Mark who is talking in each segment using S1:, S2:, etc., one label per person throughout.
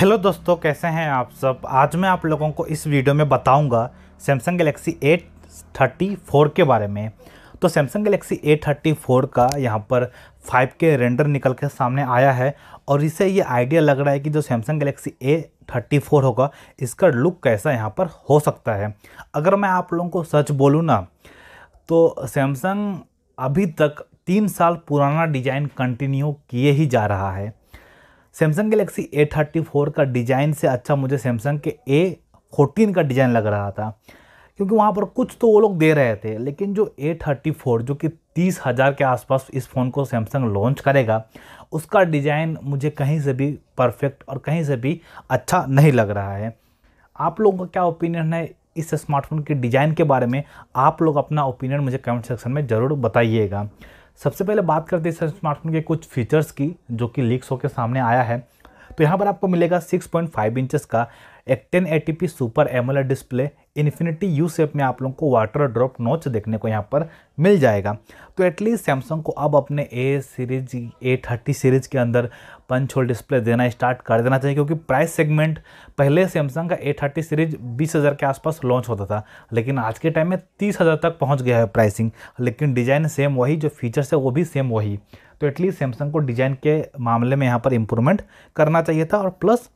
S1: hello दोस्तों कैसे हैं आप सब आज मैं आप लोगों को इस वीडियो में बताऊंगा Samsung Galaxy eight thirty four के बारे में तो Samsung Galaxy eight thirty four का यहाँ पर फाइव के रेंडर निकल के सामने आया है और इसे ये आइडिया लग रहा है कि जो Samsung Galaxy A thirty four होगा इसका लुक कैसा यहाँ पर हो सकता है अगर मैं आप लोगों को सच बोलूँ ना तो सैमसंग अभी तक तीन साल पुराना डिज़ाइन कंटिन्यू किए ही जा रहा है Samsung Galaxy A thirty four का डिज़ाइन से अच्छा मुझे सैमसंग के ए फोर्टीन का डिज़ाइन लग रहा था क्योंकि वहाँ पर कुछ तो वो लोग दे रहे थे लेकिन जो ए थर्टी फोर जो कि तीस हज़ार के आसपास इस फ़ोन को सैमसंग लॉन्च करेगा उसका डिज़ाइन मुझे कहीं से भी परफेक्ट और कहीं से भी अच्छा नहीं लग रहा है आप लोगों का क्या ओपिनियन है इस स्मार्टफोन के डिज़ाइन के बारे में आप लोग अपना ओपिनियन मुझे कमेंट सेक्शन में ज़रूर बताइएगा सबसे पहले बात करते हैं इस स्मार्टफोन के कुछ फीचर्स की जो कि लीक्स होकर सामने आया है तो यहाँ पर आपको मिलेगा 6.5 पॉइंट इंचेस का एक ten super AMOLED display infinity U shape में आप लोगों को वाटर ड्रॉप नोच देखने को यहाँ पर मिल जाएगा तो एटलीस्ट सैमसंग को अब अपने A series A thirty series के अंदर पंच होल डिस्प्ले देना स्टार्ट कर देना चाहिए क्योंकि प्राइस सेगमेंट पहले सैमसंग का ए थर्टी सीरीज बीस हज़ार के आसपास लॉन्च होता था लेकिन आज के टाइम में तीस हज़ार तक पहुँच गया है प्राइसिंग लेकिन डिज़ाइन सेम वही जो फीचर्स है वो भी सेम वही तो एटलीस्ट सैमसंग को डिज़ाइन के मामले में यहाँ पर इम्प्रूवमेंट करना चाहिए था और प्लस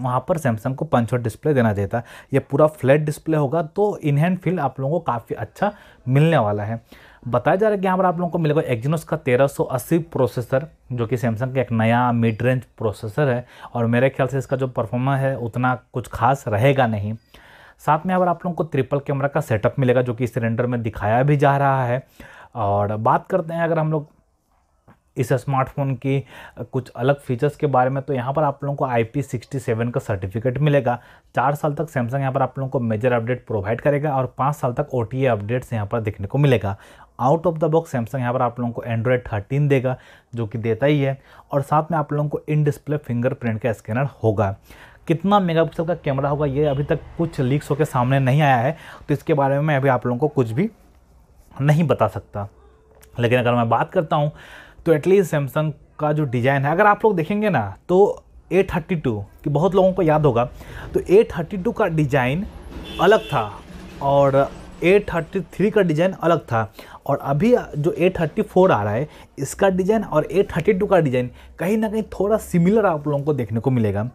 S1: वहाँ पर सैमसंग को पंच डिस्प्ले देना देता ये पूरा फ्लैट डिस्प्ले होगा तो इनहैंड फील आप लोगों को काफ़ी अच्छा मिलने वाला है बताया जा रहा है कि यहाँ पर आप लोगों को मिलेगा एक्जिनोस का 1380 प्रोसेसर जो कि सैमसंग का एक नया मिड रेंज प्रोसेसर है और मेरे ख्याल से इसका जो परफॉर्मेंस है उतना कुछ खास रहेगा नहीं साथ में यहाँ पर आप लोगों को ट्रिपल कैमरा का सेटअप मिलेगा जो कि इस रेंडर में दिखाया भी जा रहा है और बात करते हैं अगर हम लोग इस स्मार्टफोन की कुछ अलग फीचर्स के बारे में तो यहाँ पर आप लोगों को आई पी सिक्सटी सेवन का सर्टिफिकेट मिलेगा चार साल तक सैमसंग यहाँ पर आप लोगों को मेजर अपडेट प्रोवाइड करेगा और पाँच साल तक ओ टी अपडेट्स यहाँ पर देखने को मिलेगा out of the box Samsung यहाँ पर आप लोगों को एंड्रॉयड थर्टीन देगा जो कि देता ही है और साथ में आप लोगों को इन डिस्प्ले फिंगरप्रिंट का स्कैनर होगा कितना मेगापिक्सल का कैमरा होगा ये अभी तक कुछ लीक्स होकर सामने नहीं आया है तो इसके बारे में मैं अभी आप लोगों को कुछ भी नहीं बता सकता लेकिन अगर मैं बात करता हूँ तो एटलीस्ट सैमसंग का जो डिज़ाइन है अगर आप लोग देखेंगे ना तो ए थर्टी टू कि बहुत लोगों को याद होगा तो ए थर्टी टू का डिज़ाइन अलग था और ए थर्टी थ्री का डिज़ाइन अलग था और अभी जो ए थर्टी फोर आ रहा है इसका डिज़ाइन और ए थर्टी टू का डिज़ाइन कहीं ना कहीं थोड़ा सिमिलर आप लोगों को देखने को मिलेगा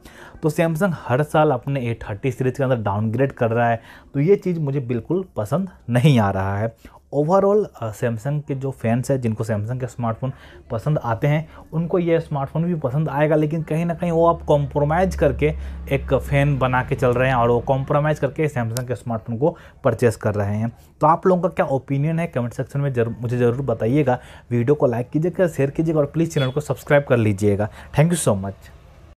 S1: तो सैमसंग हर साल अपने ए थर्टी सीरीज़ के अंदर डाउनग्रेड कर रहा है तो ये चीज़ मुझे बिल्कुल पसंद नहीं आ रहा है ओवरऑल सैमसंग uh, के जो फैंस हैं जिनको सैमसंग के स्मार्टफोन पसंद आते हैं उनको ये स्मार्टफोन भी पसंद आएगा लेकिन कहीं ना कहीं वो आप कॉम्प्रोमाइज़ करके एक फ़ैन बना के चल रहे हैं और वो कॉम्प्रोमाइज़ करके सैमसंग के स्मार्टफोन को परचेस कर रहे हैं तो आप लोगों का क्या ओपिनियन है कमेंट सेक्शन में जरूर मुझे ज़रूर बताइएगा वीडियो को लाइक कीजिएगा शेयर कीजिएगा और प्लीज़ चैनल को सब्सक्राइब कर लीजिएगा थैंक यू सो मच